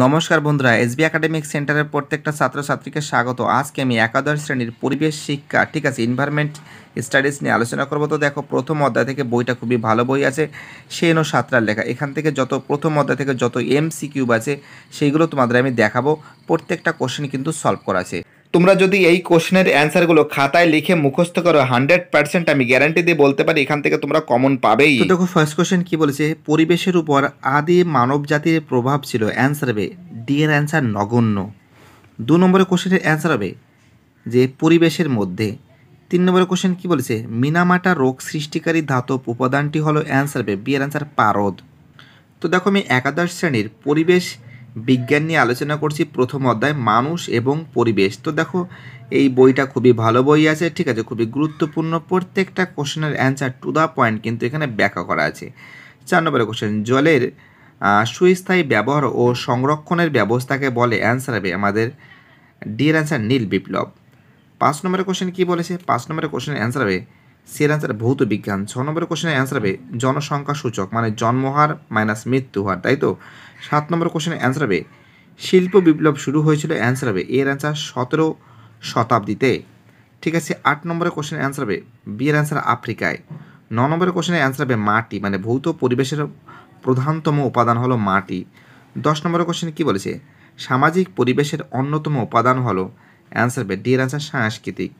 নমস্কার বন্ধুরা B academic সেন্টারের প্রত্যেকটা ছাত্রছাত্রীকে স্বাগত আজকে আমি একাদশ শ্রেণীর পরিবেশ শিক্ষা ঠিক আছে ইনভারমেন্ট স্টাডিজ নিয়ে আলোচনা করবো তো দেখো প্রথম অধ্যায় থেকে বইটা খুবই ভালো বই আছে সেন ও সাতরার লেখা এখান থেকে যত প্রথম অধ্যায় থেকে যত এম সি কিউব আছে সেইগুলো তোমাদের আমি দেখাবো প্রত্যেকটা কোশ্চেন কিন্তু সলভ করা আছে তোমরা যদি এই কোশ্চেনের অ্যান্সারগুলো খাতায় লিখে মুখস্থ করো হান্ড্রেড পার্সেন্ট আমি গ্যারান্টি দিয়ে বলতে পারি এখান থেকে তোমরা কমন পাবেই দেখো ফার্স্ট কোশ্চেন কি বলেছে পরিবেশের উপর আদি মানব জাতির প্রভাব ছিল অ্যান্সার হবে ডি এর অ্যান্সার নগণ্য দু নম্বরের কোশ্চেনের অ্যান্সার হবে যে পরিবেশের মধ্যে তিন নম্বরের কোশ্চেন কি বলেছে মিনামাটা রোগ সৃষ্টিকারী ধাতব উপাদানটি হলো অ্যান্সার হবে বি এর অ্যান্সার পারদ তো দেখো আমি একাদশ শ্রেণীর পরিবেশ বিজ্ঞান নিয়ে আলোচনা করছি প্রথম অধ্যায় মানুষ এবং পরিবেশ তো দেখো এই বইটা খুবই ভালো বই আছে ঠিক আছে খুবই গুরুত্বপূর্ণ প্রত্যেকটা কোশ্চেনের অ্যান্সার টু দ্য পয়েন্ট কিন্তু এখানে ব্যাখ্যা করা আছে চার নম্বরের কোশ্চেন জলের সুস্থায়ী ব্যবহার ও সংরক্ষণের ব্যবস্থাকে বলে অ্যান্সার হবে আমাদের ডিএর অ্যান্সার নীল বিপ্লব পাঁচ নম্বরের কোশ্চেন কী বলেছে পাঁচ নম্বরের কোশ্চেনের অ্যান্সার হবে সির অ্যান্সার ভৌত বিজ্ঞান ছ নম্বর কোশ্চেনের অ্যান্সার হবে জনসংখ্যা সূচক মানে জন্মহার মাইনাস মৃত্যু হার তাই তো সাত নম্বর কোশ্চেনের অ্যান্সার হবে শিল্প বিপ্লব শুরু হয়েছিল অ্যান্সার হবে এর অ্যান্সার সতেরো শতাব্দীতে ঠিক আছে আট নম্বরের কোশ্চেনের অ্যান্সার হবে বিয়ের অ্যান্সার আফ্রিকায় ন নম্বরের কোশ্চেনের অ্যান্সার হবে মাটি মানে ভৌত পরিবেশের প্রধানতম উপাদান হলো মাটি দশ নম্বরের কোশ্চেন কী বলেছে সামাজিক পরিবেশের অন্যতম উপাদান হলো অ্যান্সার হবে ডি এর অ্যান্সার সাংস্কৃতিক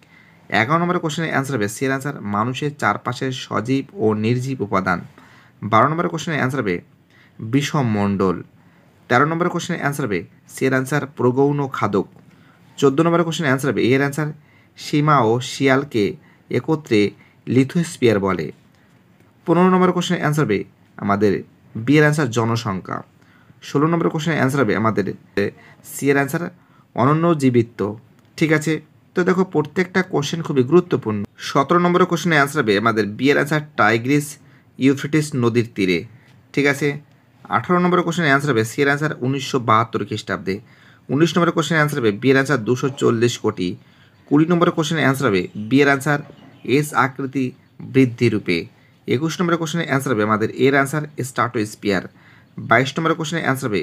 এগারো নম্বরের কোশ্চেনের অ্যান্সার হবে সিয়ার অ্যান্সার মানুষের চারপাশের সজীব ও নির্জীব উপাদান বারো নম্বরের কোশ্চেনের অ্যান্সার হবে বিষম মণ্ডল তেরো নম্বরের কোশ্চেনের অ্যান্সার হবে সিয়ার অ্যান্সার প্রগৌণ খাদক চোদ্দো নম্বরের কোশ্চেনের অ্যান্সার হবে এর অ্যান্সার সীমা ও শিয়ালকে একত্রে লিথোস্পিয়ার বলে পনেরো নম্বর কোশ্চেনের অ্যান্সার হবে আমাদের বিয়ের অ্যান্সার জনসংখ্যা ষোলো নম্বর কোশ্চেনের অ্যান্সার হবে আমাদের সিয়ের অ্যান্সার অনন্য জীবিত্ব ঠিক আছে তো দেখো প্রত্যেকটা কোশ্চেন খুবই গুরুত্বপূর্ণ সতেরো নম্বরের কোশ্চেনের অ্যান্সার হবে আমাদের বিয়ের অ্যান্সার টাইগ্রিস ইউফ্রেটিস নদীর তীরে ঠিক আছে আঠারো নম্বরের কোশ্চেনের অ্যান্সার হবে সিয়ের অ্যান্সার উনিশশো বাহাত্তর খ্রিস্টাব্দে উনিশ নম্বরের কোশ্চেনের অ্যান্সার হবে বিয়ের অ্যান্সার দুশো চল্লিশ কোটি কুড়ি নম্বরের কোশ্চেনের অ্যান্সার হবে বিয়ের অ্যান্সার এস আকৃতি বৃদ্ধি রূপে একুশ নম্বরের কোশ্চেনের অ্যান্সার হবে আমাদের এর অ্যান্সার স্টার্টো স্পিয়ার বাইশ নম্বরের কোশ্চেনের অ্যান্সার হবে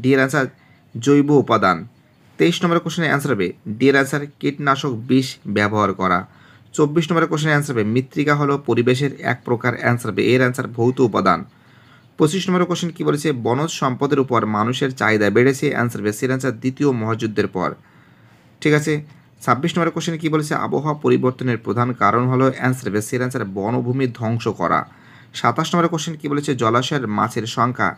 ডি এর অ্যান্সার জৈব উপাদান তেইশ নম্বরের কোশ্চেনের অ্যান্সার হবে ডিয়ের অ্যান্সার কীটনাশক বিষ ব্যবহার করা চব্বিশ নম্বরের কোশ্চেনের অ্যান্সার হবে মৃত্তিকা হলো পরিবেশের এক প্রকার অ্যান্সার হবে এর অ্যান্সার ভৌত উপাদান পঁচিশ নম্বরের কোশ্চেন কী বলেছে বনজ সম্পদের উপর মানুষের চাহিদা বেড়েছে অ্যান্সার হবে সির অ্যান্সার দ্বিতীয় মহাযুদ্ধের পর ঠিক আছে ছাব্বিশ নম্বরের কোশ্চেন কী বলেছে আবহাওয়া পরিবর্তনের প্রধান কারণ হলো অ্যান্সার হবে সির অ্যান্সার বনভূমি ধ্বংস করা সাতাশ নম্বরের কোশ্চেন কী বলেছে জলাশয়ের মাছের সংখ্যা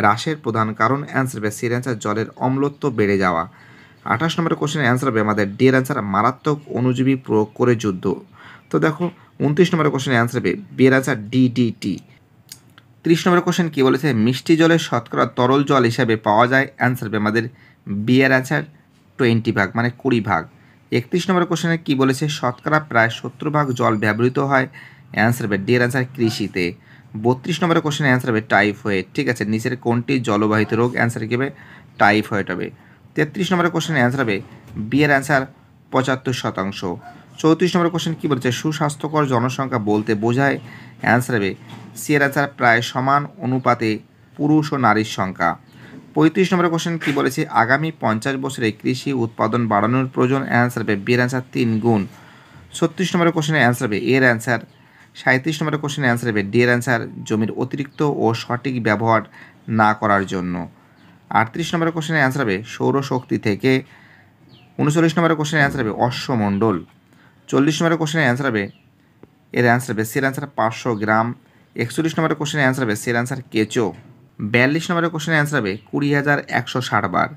হ্রাসের প্রধান কারণ অ্যান্সার হবে সির অ্যান্সার জলের অম্লত্ব বেড়ে যাওয়া আঠাশ নম্বরের কোশ্চেনের অ্যান্সার হবে আমাদের ডি এর অ্যান্সার মারাত্মক অনুজীবী প্রয়োগ করে যুদ্ধ তো দেখো উনত্রিশ নম্বরের কোশ্চেনের অ্যান্সার হবে বি এর অ্যান্সার ডিডিটি ত্রিশ নম্বর কোশ্চেন কী বলেছে মিষ্টি জলের শতকরা তরল জল হিসাবে পাওয়া যায় অ্যান্সার হবে আমাদের বিয়ের আচার টোয়েন্টি ভাগ মানে কুড়ি ভাগ একত্রিশ নম্বর কোশ্চেনে কী বলেছে শতকরা প্রায় সত্তর ভাগ জল ব্যবহৃত হয় অ্যান্সার হবে এর অ্যান্সার কৃষিতে বত্রিশ নম্বরের কোশ্চেনের অ্যান্সার হবে টাইফয়েড ঠিক আছে নিচের কোনটি জলবাহিত রোগ অ্যান্সার কী হবে টাইফয়েড হবে তেত্রিশ নম্বরের কোশ্চেনের অ্যান্সার হবে বিয়ের অ্যান্সার পঁচাত্তর শতাংশ চৌত্রিশ নম্বর কোশ্চেন কী বলছে সুস্বাস্থ্যকর জনসংখ্যা বলতে বোঝায় অ্যান্সার হবে সিয়ের অ্যান্সার প্রায় সমান অনুপাতে পুরুষ ও নারীর সংখ্যা পঁয়ত্রিশ নম্বর কোশ্চেন কী বলেছে আগামী পঞ্চাশ বছরে কৃষি উৎপাদন বাড়ানোর প্রয়োজন অ্যান্সার হবে বিয়ের অ্যান্সার তিন গুণ ছত্রিশ নম্বরের কোশ্চেনের অ্যান্সার হবে এর অ্যান্সার সাঁত্রিশ নম্বরের কোশ্চেনের অ্যান্সার হবে ডি এর অ্যান্সার জমির অতিরিক্ত ও সঠিক ব্যবহার না করার জন্য আটত্রিশ নম্বরের কোশ্চেনের অ্যান্সার হবে সৌরশক্তি থেকে উনচল্লিশ নম্বরের কোশ্চেনের অ্যান্সার হবে অশ্বমণ্ডল চল্লিশ নম্বরের কোশ্চেনের অ্যান্সার হবে এর অ্যান্সার হবে সের অ্যান্সার পাঁচশো গ্রাম একচল্লিশ নম্বরের কোশ্চেনের অ্যান্সার হবে সের অ্যান্সার কেঁচো বিয়াল্লিশ নম্বরের কোশ্চেনের অ্যান্সার হবে কুড়ি হাজার একশো ষাট বার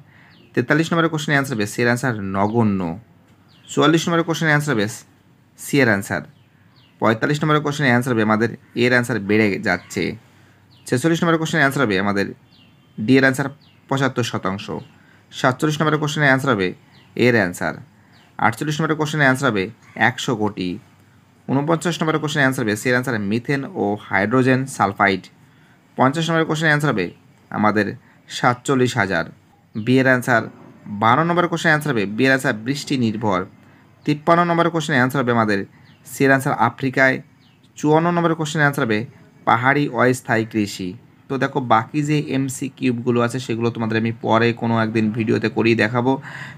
তেতাল্লিশ নম্বরের কোশ্চেনের অ্যান্সার হবে সের অ্যান্সার নগণ্য চুয়াল্লিশ নম্বরের কোশ্চেনের অ্যান্সার হবে সিয়ের অ্যান্সার পঁয়তাল্লিশ নম্বরের কোশ্চেনের অ্যান্সার হবে আমাদের এর অ্যান্সার বেড়ে যাচ্ছে ছেচল্লিশ নম্বরের কোশ্চেনের অ্যান্সার হবে আমাদের ডি এর অ্যান্সার পঁচাত্তর শতাংশ সাতচল্লিশ নম্বরের কোশ্চেনের অ্যান্সার হবে এর অ্যান্সার আটচল্লিশ নম্বরের কোশ্চেনের অ্যান্সার হবে একশো কোটি উনপঞ্চাশ নম্বরের কোশ্চেনের অ্যান্সার হবে সের অ্যান্সার মিথেন ও হাইড্রোজেন সালফাইড পঞ্চাশ নম্বরের কোশ্চেনের অ্যান্সার হবে আমাদের সাতচল্লিশ হাজার বিয়ের অ্যান্সার বারো নম্বর কোশ্চেন অ্যান্সার হবে বিয়ের অ্যান্সার বৃষ্টি নির্ভর তিপ্পান্ন নম্বরের কোশ্চেন অ্যান্সার হবে আমাদের সের অ্যান্সার আফ্রিকায় চুয়ান্ন নম্বরের কোশ্চেন অ্যান্সার হবে পাহাড়ি অস্থায়ী কৃষি তো দেখো বাকি যে এমসি কিউবগুলো আছে সেগুলো তোমাদের আমি পরে কোনো একদিন ভিডিওতে করিয়ে দেখাবো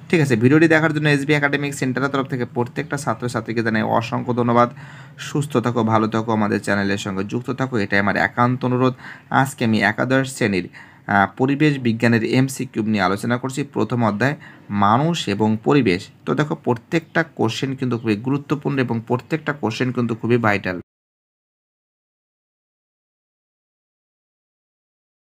ঠিক আছে ভিডিওটি দেখার জন্য এসবি একাডেমিক সেন্টারের তরফ থেকে প্রত্যেকটা ছাত্রছাত্রীকে জানাই অসংখ্য ধন্যবাদ সুস্থ থাকো ভালো থাকো আমাদের চ্যানেলের সঙ্গে যুক্ত থাকো এটাই আমার একান্ত অনুরোধ আজকে আমি একাদশ শ্রেণীর পরিবেশ বিজ্ঞানের এমসি কিউব নিয়ে আলোচনা করছি প্রথম অধ্যায় মানুষ এবং পরিবেশ তো দেখো প্রত্যেকটা কোশ্চেন কিন্তু খুবই গুরুত্বপূর্ণ এবং প্রত্যেকটা কোশ্চেন কিন্তু খুবই ভাইটাল